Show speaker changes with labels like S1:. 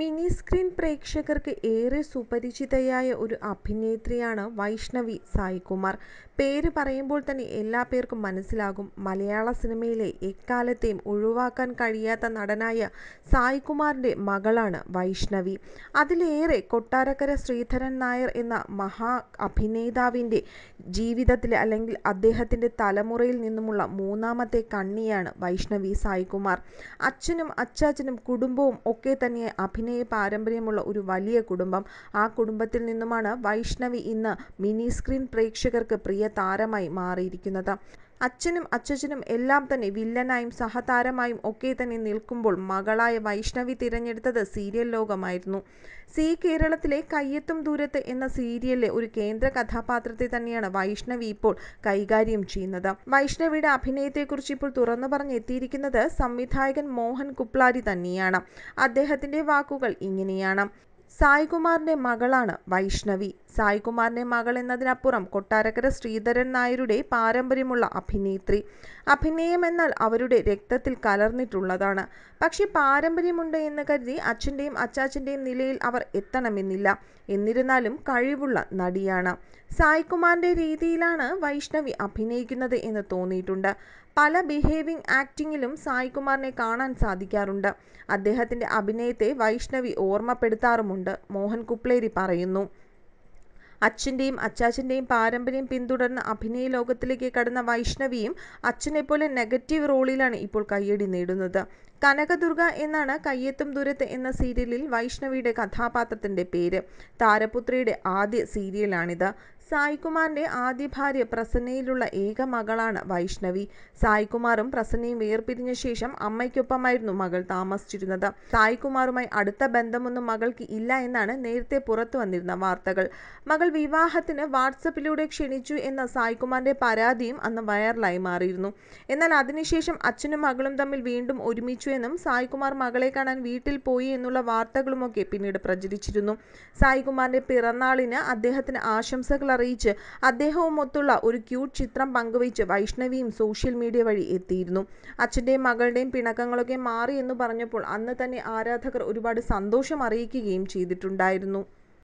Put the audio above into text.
S1: Mini screen പ്രേക്ഷകർക്ക് ഏറെ സുപരിചിതയായ ഒരു അഭിനേത്രിയാണ് വൈഷ്ണവി സായികുമാർ. പേര് പറയുമ്പോൾ തന്നെ എല്ലാ പേർക്കും മനസ്സിലാകും മലയാള സിനിമയിലെ എക്കാലത്തെയും ഒഴിവാക്കാൻ കഴിയാത്ത നടനായ സായികുമാറിന്റെ മകളാണ് വൈഷ്ണവി. അതിലേറെ കൊട്ടാരക്കര ശ്രീധരൻ നായർ എന്ന മഹാ അഭിനേതാവിൻ്റെ ജീവിതത്തിലെ അല്ലെങ്കിൽ അദ്ദേഹത്തിന്റെ തലമുറയിൽ നിന്നുമുള്ള മൂന്നാമത്തെ കണ്ണിയാണ് വൈഷ്ണവി സായികുമാർ. അച്ഛനും അച്ചാച്ചനും കുടുംബവും തന്നെ അഭി അഭിനയ പാരമ്പര്യമുള്ള ഒരു വലിയ കുടുംബം ആ കുടുംബത്തിൽ നിന്നുമാണ് വൈഷ്ണവി ഇന്ന് മിനി സ്ക്രീൻ പ്രേക്ഷകർക്ക് പ്രിയ താരമായി മാറിയിരിക്കുന്നത് അച്ഛനും അച്ഛനും എല്ലാം തന്നെ വില്ലനായും സഹതാരമായും ഒക്കെ തന്നെ നിൽക്കുമ്പോൾ മകളായ വൈഷ്ണവി തിരഞ്ഞെടുത്തത് സീരിയൽ ലോകമായിരുന്നു സി കേരളത്തിലെ കയ്യെത്തും ദൂരത്ത് എന്ന സീരിയലിലെ ഒരു കേന്ദ്ര കഥാപാത്രത്തെ തന്നെയാണ് വൈഷ്ണവി ഇപ്പോൾ കൈകാര്യം ചെയ്യുന്നത് വൈഷ്ണവിയുടെ അഭിനയത്തെക്കുറിച്ച് ഇപ്പോൾ തുറന്നു പറഞ്ഞെത്തിയിരിക്കുന്നത് സംവിധായകൻ മോഹൻ കുപ്ലാരി തന്നെയാണ് അദ്ദേഹത്തിന്റെ വാക്കുകൾ വാക്കുകൾ ഇങ്ങനെയാണ് സായികുമാറിന്റെ മകളാണ് വൈഷ്ണവി സായ്കുമാറിൻ്റെ മകൾ എന്നതിനപ്പുറം കൊട്ടാരക്കര ശ്രീധരൻ നായരുടെ പാരമ്പര്യമുള്ള അഭിനേത്രി അഭിനയം എന്നാൽ അവരുടെ രക്തത്തിൽ കലർന്നിട്ടുള്ളതാണ് പക്ഷേ പാരമ്പര്യമുണ്ട് എന്ന് കരുതി അച്ഛൻ്റെയും അച്ചാച്ചൻ്റെയും നിലയിൽ അവർ എത്തണമെന്നില്ല എന്നിരുന്നാലും കഴിവുള്ള നടിയാണ് സായികുമാറിന്റെ രീതിയിലാണ് വൈഷ്ണവി അഭിനയിക്കുന്നത് എന്ന് തോന്നിയിട്ടുണ്ട് പല ബിഹേവിംഗ് ആക്ടിങ്ങിലും സായികുമാറിനെ കാണാൻ സാധിക്കാറുണ്ട് അദ്ദേഹത്തിൻ്റെ അഭിനയത്തെ വൈഷ്ണവി ഓർമ്മപ്പെടുത്താറുമുണ്ട് മോഹൻ കുപ്ലേരി പറയുന്നു അച്ഛൻ്റെയും അച്ചാച്ചൻ്റെയും പാരമ്പര്യം പിന്തുടർന്ന് അഭിനയ ലോകത്തിലേക്ക് കടന്ന വൈഷ്ണവിയും അച്ഛനെപ്പോലെ നെഗറ്റീവ് റോളിലാണ് ഇപ്പോൾ കയ്യടി നേടുന്നത് കനകദുർഗ എന്നാണ് കയ്യെത്തും ദൂരത്ത് എന്ന സീരിയലിൽ വൈഷ്ണവിയുടെ കഥാപാത്രത്തിൻ്റെ പേര് താരപുത്രിയുടെ ആദ്യ സീരിയലാണിത് സായികുമാറിന്റെ ആദ്യ ഭാര്യ പ്രസന്നയിലുള്ള ഏക മകളാണ് വൈഷ്ണവി സായ്കുമാറും പ്രസന്നയും വേർപിരിഞ്ഞ ശേഷം അമ്മയ്ക്കൊപ്പമായിരുന്നു മകൾ താമസിച്ചിരുന്നത് സായ്കുമാറുമായി അടുത്ത ബന്ധമൊന്നും മകൾക്ക് ഇല്ല എന്നാണ് നേരത്തെ പുറത്തു വന്നിരുന്ന വാർത്തകൾ മകൾ വിവാഹത്തിന് വാട്സപ്പിലൂടെ ക്ഷണിച്ചു എന്ന സായികുമാറിന്റെ പരാതിയും അന്ന് വൈറലായി മാറിയിരുന്നു എന്നാൽ അതിനുശേഷം അച്ഛനും മകളും തമ്മിൽ വീണ്ടും ഒരുമിച്ചു എന്നും സായ്കുമാർ മകളെ കാണാൻ വീട്ടിൽ പോയി എന്നുള്ള വാർത്തകളുമൊക്കെ പിന്നീട് പ്രചരിച്ചിരുന്നു സായികുമാറിന്റെ പിറന്നാളിന് അദ്ദേഹത്തിന് ആശംസകൾ അറിയിച്ച് അദ്ദേഹവുമൊത്തുള്ള ഒരു ക്യൂട്ട് ചിത്രം പങ്കുവെച്ച് വൈഷ്ണവിയും സോഷ്യൽ മീഡിയ വഴി എത്തിയിരുന്നു അച്ഛൻ്റെയും മകളുടെയും പിണക്കങ്ങളൊക്കെ മാറിയെന്നു പറഞ്ഞപ്പോൾ അന്ന് തന്നെ ആരാധകർ ഒരുപാട് സന്തോഷം അറിയിക്കുകയും ചെയ്തിട്ടുണ്ടായിരുന്നു